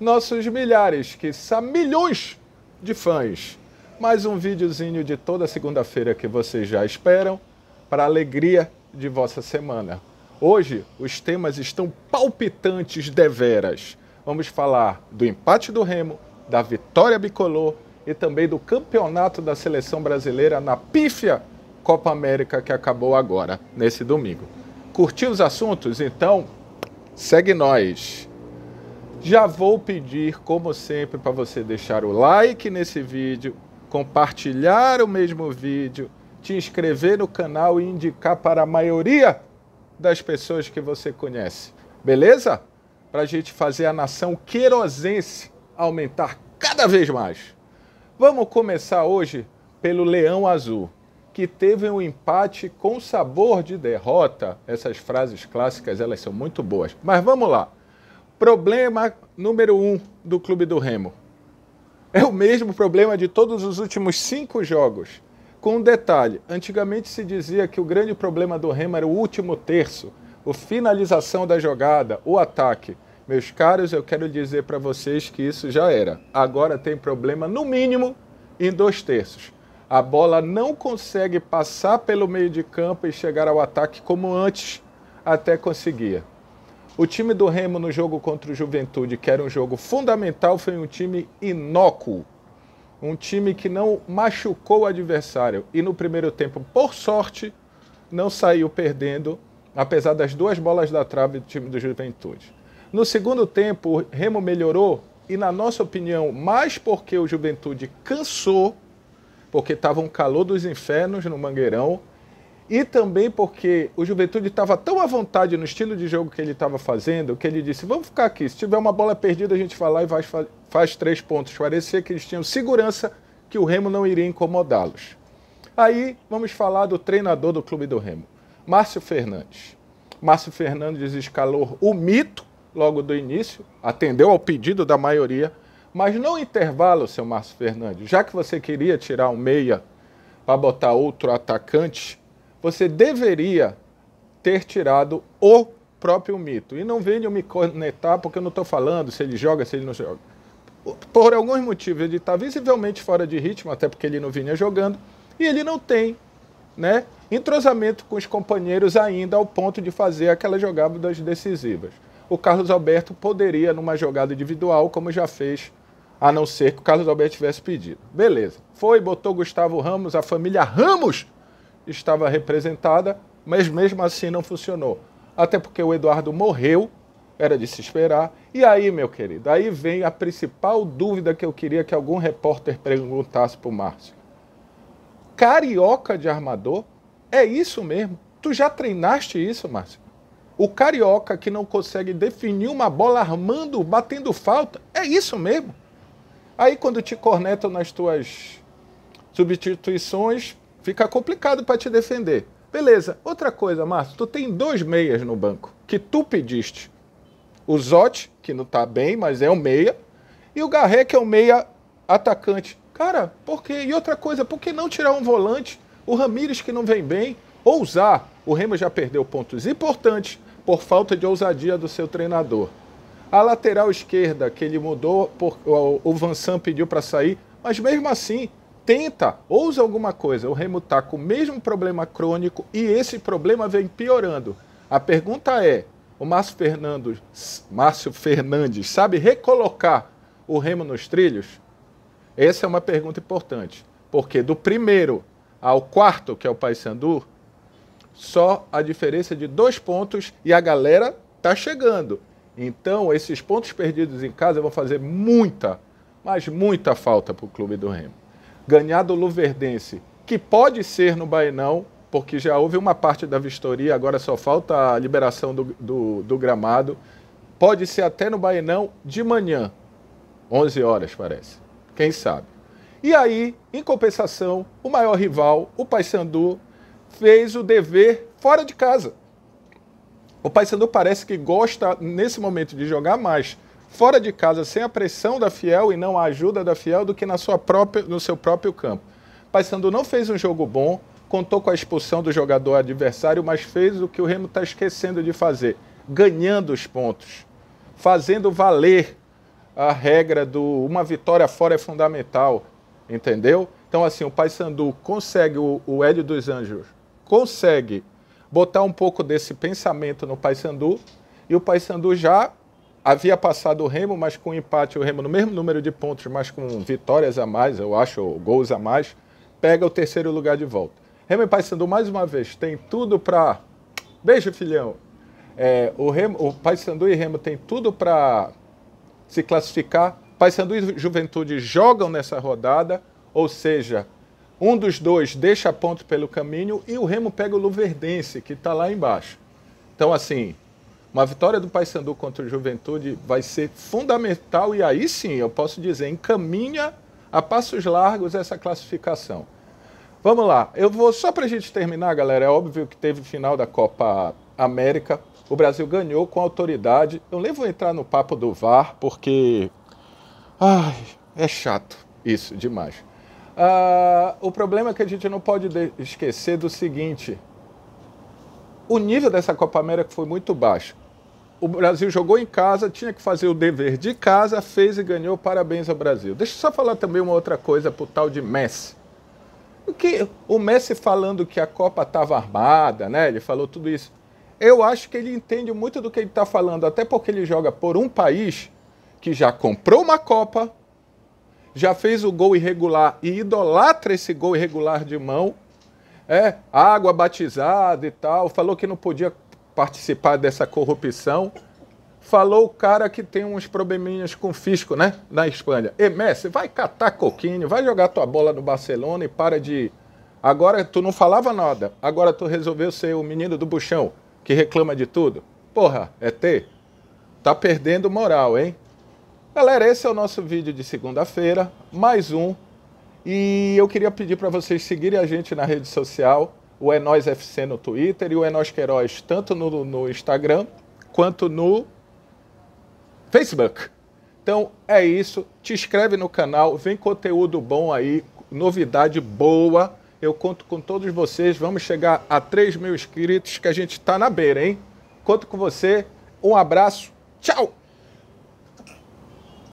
nossos milhares, que são milhões de fãs. Mais um videozinho de toda segunda-feira que vocês já esperam, para a alegria de vossa semana. Hoje os temas estão palpitantes deveras. Vamos falar do empate do Remo, da vitória bicolor e também do campeonato da seleção brasileira na pífia Copa América que acabou agora, nesse domingo. Curtiu os assuntos? Então, segue nós! Já vou pedir, como sempre, para você deixar o like nesse vídeo, compartilhar o mesmo vídeo, te inscrever no canal e indicar para a maioria das pessoas que você conhece. Beleza? Para a gente fazer a nação querosense aumentar cada vez mais. Vamos começar hoje pelo Leão Azul, que teve um empate com sabor de derrota. Essas frases clássicas, elas são muito boas. Mas vamos lá. Problema número um do Clube do Remo. É o mesmo problema de todos os últimos cinco jogos. Com um detalhe: antigamente se dizia que o grande problema do Remo era o último terço, a finalização da jogada, o ataque. Meus caros, eu quero dizer para vocês que isso já era. Agora tem problema, no mínimo, em dois terços. A bola não consegue passar pelo meio de campo e chegar ao ataque como antes até conseguia. O time do Remo no jogo contra o Juventude, que era um jogo fundamental, foi um time inócuo. Um time que não machucou o adversário. E no primeiro tempo, por sorte, não saiu perdendo, apesar das duas bolas da trave do time do Juventude. No segundo tempo, o Remo melhorou e, na nossa opinião, mais porque o Juventude cansou, porque estava um calor dos infernos no Mangueirão, e também porque o Juventude estava tão à vontade no estilo de jogo que ele estava fazendo, que ele disse: vamos ficar aqui, se tiver uma bola perdida, a gente vai lá e faz faz três pontos. Parecia que eles tinham segurança que o Remo não iria incomodá-los. Aí vamos falar do treinador do clube do Remo, Márcio Fernandes. Márcio Fernandes escalou o mito logo do início, atendeu ao pedido da maioria, mas no intervalo, seu Márcio Fernandes, já que você queria tirar um meia para botar outro atacante, você deveria ter tirado o próprio mito. E não venham me conectar, porque eu não estou falando se ele joga, se ele não joga. Por alguns motivos, ele está visivelmente fora de ritmo, até porque ele não vinha jogando, e ele não tem né, entrosamento com os companheiros ainda ao ponto de fazer aquelas jogadas decisivas. O Carlos Alberto poderia, numa jogada individual, como já fez, a não ser que o Carlos Alberto tivesse pedido. Beleza. Foi, botou Gustavo Ramos, a família Ramos estava representada, mas mesmo assim não funcionou. Até porque o Eduardo morreu, era de se esperar. E aí, meu querido, aí vem a principal dúvida que eu queria que algum repórter perguntasse para o Márcio. Carioca de armador? É isso mesmo? Tu já treinaste isso, Márcio? O carioca que não consegue definir uma bola armando, batendo falta? É isso mesmo? Aí quando te cornetam nas tuas substituições, Fica complicado para te defender. Beleza. Outra coisa, Márcio, tu tem dois meias no banco que tu pediste. O Zotti, que não tá bem, mas é um meia, e o Garré, que é um meia atacante. Cara, por quê? E outra coisa, por que não tirar um volante? O Ramires que não vem bem, ousar. O Remo já perdeu pontos importantes por falta de ousadia do seu treinador. A lateral esquerda que ele mudou, por, o Van Sam pediu para sair, mas mesmo assim tenta, ousa alguma coisa, o Remo está com o mesmo problema crônico e esse problema vem piorando. A pergunta é: o Márcio Fernandes, Márcio Fernandes sabe recolocar o Remo nos trilhos? Essa é uma pergunta importante, porque do primeiro ao quarto, que é o Paysandu, só a diferença de dois pontos e a galera tá chegando. Então, esses pontos perdidos em casa vão fazer muita, mas muita falta para o clube do Remo ganhar do Luverdense, que pode ser no Baenão, porque já houve uma parte da vistoria, agora só falta a liberação do, do, do gramado. Pode ser até no Baenão de manhã, 11 horas parece, quem sabe. E aí, em compensação, o maior rival, o Paysandu, fez o dever fora de casa. O Paysandu parece que gosta nesse momento de jogar mais fora de casa sem a pressão da Fiel e não a ajuda da Fiel do que na sua própria, no seu próprio campo. Paysandu não fez um jogo bom, contou com a expulsão do jogador adversário, mas fez o que o Remo está esquecendo de fazer: ganhando os pontos, fazendo valer a regra do uma vitória fora é fundamental, entendeu? Então, assim, o Paysandu consegue, o, o Hélio dos Anjos consegue botar um pouco desse pensamento no Paysandu e o Paysandu já havia passado o Remo, mas com empate o Remo no mesmo número de pontos, mas com vitórias a mais, eu acho, ou gols a mais, pega o terceiro lugar de volta. Remo e Paysandu, mais uma vez, tem tudo para... Beijo, filhão! É, o, Remo, o Paysandu e Remo tem tudo para se classificar. Paysandu e Juventude jogam nessa rodada, ou seja, um dos dois deixa ponto pelo caminho e o Remo pega o Luverdense, que está lá embaixo. Então, assim, uma vitória do Paysandu contra o Juventude vai ser fundamental e aí sim eu posso dizer encaminha a passos largos essa classificação. Vamos lá, eu vou só para a gente terminar, galera. É óbvio que teve final da Copa América. O Brasil ganhou com autoridade. Eu nem vou entrar no papo do VAR porque, ai, é chato isso demais. Uh, o problema é que a gente não pode esquecer do seguinte: o nível dessa Copa América foi muito baixo. O Brasil jogou em casa, tinha que fazer o dever de casa, fez e ganhou. Parabéns ao Brasil. Deixa eu só falar também uma outra coisa pro tal de Messi. O, que, o Messi falando que a Copa estava armada, né? Ele falou tudo isso. Eu acho que ele entende muito do que ele está falando, até porque ele joga por um país que já comprou uma Copa, já fez o gol irregular e idolatra esse gol irregular de mão é, água batizada e tal, falou que não podia participar dessa corrupção. Falou o cara que tem uns probleminhas com fisco, né? Na Espanha. E Messi, vai catar coquinho, vai jogar tua bola no Barcelona e para de. Agora tu não falava nada, agora tu resolveu ser o menino do buchão, que reclama de tudo. Porra, é ter. Tá perdendo moral, hein? Galera, esse é o nosso vídeo de segunda-feira. Mais um e eu queria pedir para vocês seguirem a gente na rede social, o É Nós FC no Twitter e o É Nós Queiroz, tanto no, no Instagram quanto no Facebook. Então é isso. Te inscreve no canal, vem conteúdo bom aí, novidade boa. Eu conto com todos vocês. Vamos chegar a 3 mil inscritos que a gente está na beira, hein? Conto com você. Um abraço. Tchau!